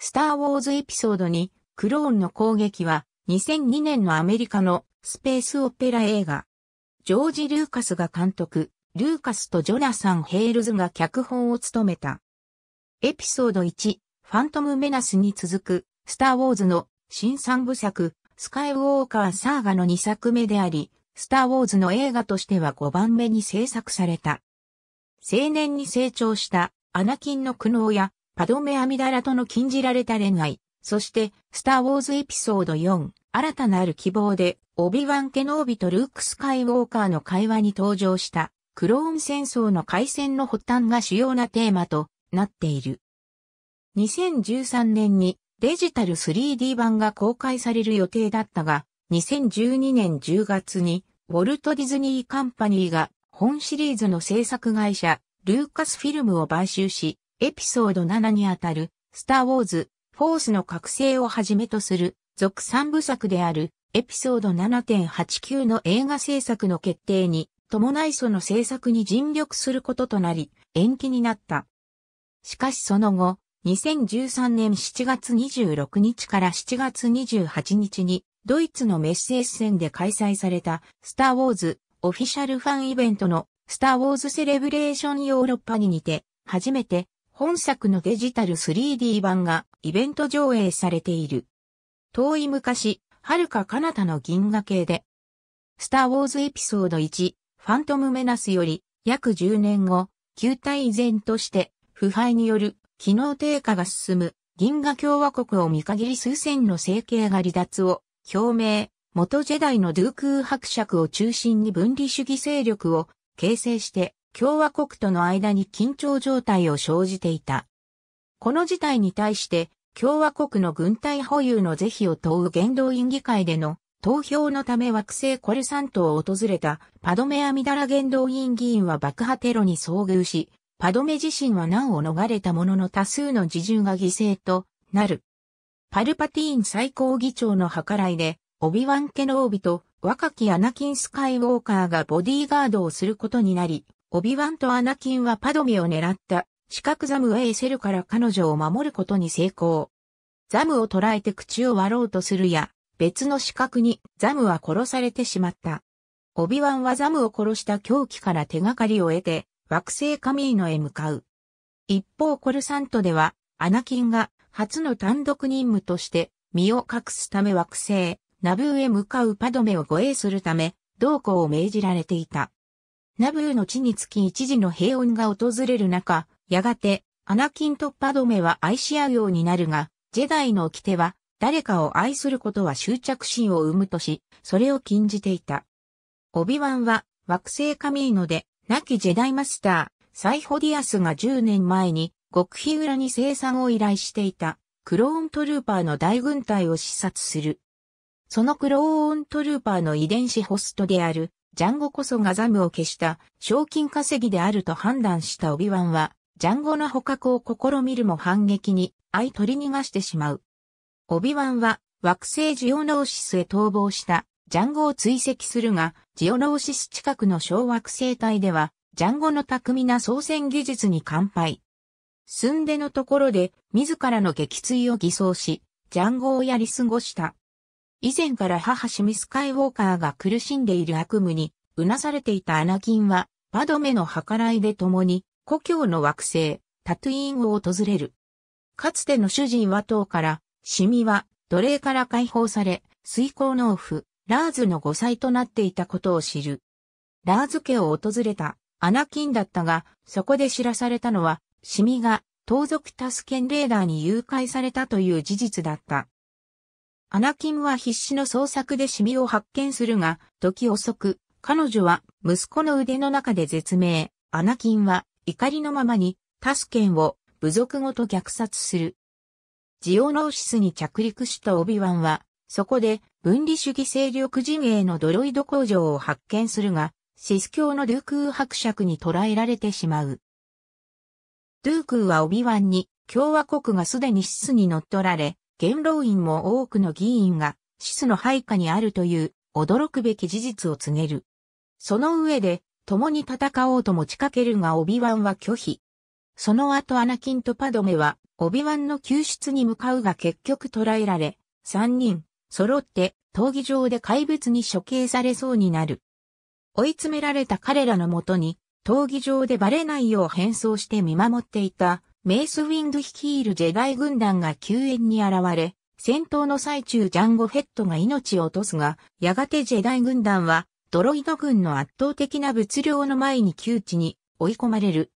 スター・ウォーズエピソード2、クローンの攻撃は、2002年のアメリカのスペースオペラ映画。ジョージ・ルーカスが監督、ルーカスとジョナサン・ヘールズが脚本を務めた。エピソード1、ファントム・メナスに続く、スター・ウォーズの新三部作、スカイ・ウォーカー・サーガの2作目であり、スター・ウォーズの映画としては5番目に制作された。青年に成長したアナキンの苦悩やパドメ・アミダラとの禁じられた恋愛、そして、スター・ウォーズエピソード4、新たなる希望で、オビワン・ケノービとルーク・スカイ・ウォーカーの会話に登場した、クローン戦争の開戦の発端が主要なテーマとなっている。2013年にデジタル 3D 版が公開される予定だったが、2012年10月に、ウォルト・ディズニー・カンパニーが本シリーズの制作会社、ルーカスフィルムを買収し、エピソード7にあたる、スター・ウォーズ、フォースの覚醒をはじめとする、続三部作である、エピソード7.89の映画制作の決定に、伴いその制作に尽力することとなり、延期になった。しかしその後、2013年7月26日から7月28日に、ドイツのメッセージ戦で開催された、スター・ウォーズ、オフィシャルファンイベントの、スター・ウォーズ・セレブレーション・ヨーロッパに似て、初めて本作のデジタル 3D 版がイベント上映されている。遠い昔、遥か彼方の銀河系で、スター・ウォーズエピソード1、ファントム・メナスより約10年後、球体依然として腐敗による機能低下が進む銀河共和国を見限り数千の生計が離脱を表明、元ジェダイのドゥークー伯爵を中心に分離主義勢力を形成して共和国との間に緊張状態を生じていた。この事態に対して共和国の軍隊保有の是非を問う元老院議会での投票のため惑星コルサントを訪れたパドメ・アミダラ元老院議員は爆破テロに遭遇し、パドメ自身は難を逃れたものの多数の自重が犠牲となる。パルパティーン最高議長の計らいで、オビワン・ケノービと若きアナキン・スカイウォーカーがボディーガードをすることになり、オビワンとアナキンはパドメを狙った、四角ザムウェイセルから彼女を守ることに成功。ザムを捕らえて口を割ろうとするや、別の四角にザムは殺されてしまった。オビワンはザムを殺した狂気から手がかりを得て、惑星カミーノへ向かう。一方コルサントでは、アナキンが初の単独任務として、身を隠すため惑星、ナブーへ向かうパドメを護衛するため、同行を命じられていた。ナブーの地につき一時の平穏が訪れる中、やがて、アナキンとパドメは愛し合うようになるが、ジェダイの掟は、誰かを愛することは執着心を生むとし、それを禁じていた。オビワンは、惑星カミーノで、亡きジェダイマスター、サイホディアスが10年前に、極秘裏に生産を依頼していた、クローントルーパーの大軍隊を視察する。そのクローントルーパーの遺伝子ホストである、ジャンゴこそがザムを消した賞金稼ぎであると判断したオビワンは、ジャンゴの捕獲を試みるも反撃に相取り逃がしてしまう。オビワンは惑星ジオノーシスへ逃亡したジャンゴを追跡するが、ジオノーシス近くの小惑星帯では、ジャンゴの巧みな操船技術に乾杯。寸でのところで自らの撃墜を偽装し、ジャンゴをやり過ごした。以前から母シミスカイウォーカーが苦しんでいる悪夢に、うなされていたアナキンは、パドメの計らいで共に、故郷の惑星、タトゥイーンを訪れる。かつての主人は党から、シミは奴隷から解放され、水耕農夫、ラーズの5歳となっていたことを知る。ラーズ家を訪れたアナキンだったが、そこで知らされたのは、シミが盗賊タスケンレーダーに誘拐されたという事実だった。アナキンは必死の捜索でシミを発見するが、時遅く、彼女は息子の腕の中で絶命。アナキンは怒りのままにタスケンを部族ごと虐殺する。ジオノーシスに着陸したオビワンは、そこで分離主義勢力陣営のドロイド工場を発見するが、シス教のドゥークー伯爵に捕らえられてしまう。ドゥークーはオビワンに共和国がすでにシスに乗っ取られ、元老院も多くの議員がシスの配下にあるという驚くべき事実を告げる。その上で、共に戦おうと持ちかけるがオビワンは拒否。その後アナキンとパドメは、オビワンの救出に向かうが結局捕らえられ、三人、揃って、闘技場で怪物に処刑されそうになる。追い詰められた彼らのもとに、闘技場でバレないよう変装して見守っていた、メイスウィンド率いるジェダイ軍団が救援に現れ、戦闘の最中ジャンゴヘッドが命を落とすが、やがてジェダイ軍団は、ドロイド軍の圧倒的な物量の前に窮地に追い込まれる。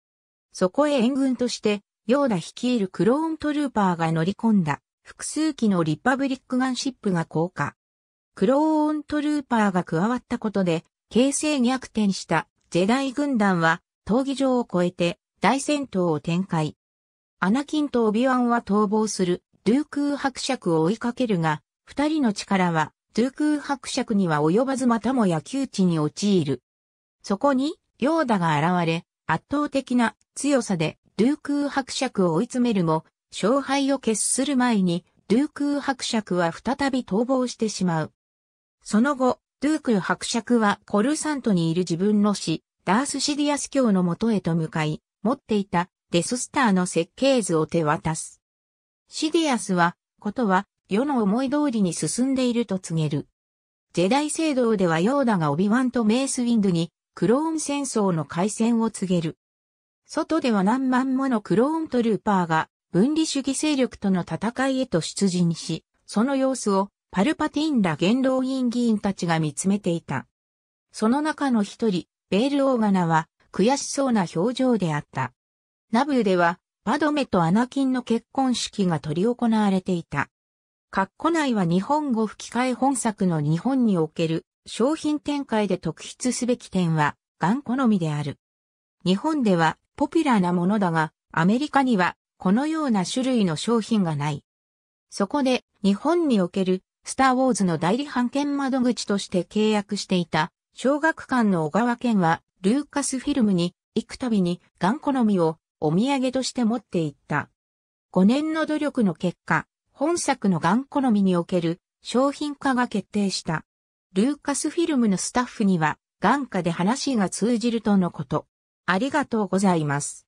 そこへ援軍として、ヨーダ率いるクローントルーパーが乗り込んだ、複数機のリパブリックガンシップが降下。クローントルーパーが加わったことで、形勢逆転したジェダイ軍団は、闘技場を越えて大戦闘を展開。アナキンとオビワンは逃亡する、ドゥークー伯爵を追いかけるが、二人の力は、ドゥークー伯爵には及ばずまたも野球地に陥る。そこに、ヨーダが現れ、圧倒的な強さで、ドゥークー伯爵を追い詰めるも、勝敗を決する前に、ドゥークー伯爵は再び逃亡してしまう。その後、ドゥークー伯爵はコルサントにいる自分の死、ダースシディアス教の元へと向かい、持っていたデススターの設計図を手渡す。シディアスは、ことは、世の思い通りに進んでいると告げる。ジェダイ聖堂ではヨーダがオビワンとメースウィンドにクローン戦争の開戦を告げる。外では何万ものクローントルーパーが分離主義勢力との戦いへと出陣し、その様子をパルパティンら元老院議員たちが見つめていた。その中の一人、ベール・オーガナは悔しそうな表情であった。ナブーでは、パドメとアナキンの結婚式が取り行われていた。カッコ内は日本語吹き替え本作の日本における商品展開で特筆すべき点は、ガン好みである。日本ではポピュラーなものだが、アメリカにはこのような種類の商品がない。そこで、日本におけるスター・ウォーズの代理版権窓口として契約していた、小学館の小川県は、ルーカスフィルムに、行くたびに、ガン好みをお土産として持っていった。5年の努力の結果、本作のン好みにおける商品化が決定した。ルーカスフィルムのスタッフには、眼下で話が通じるとのこと。ありがとうございます。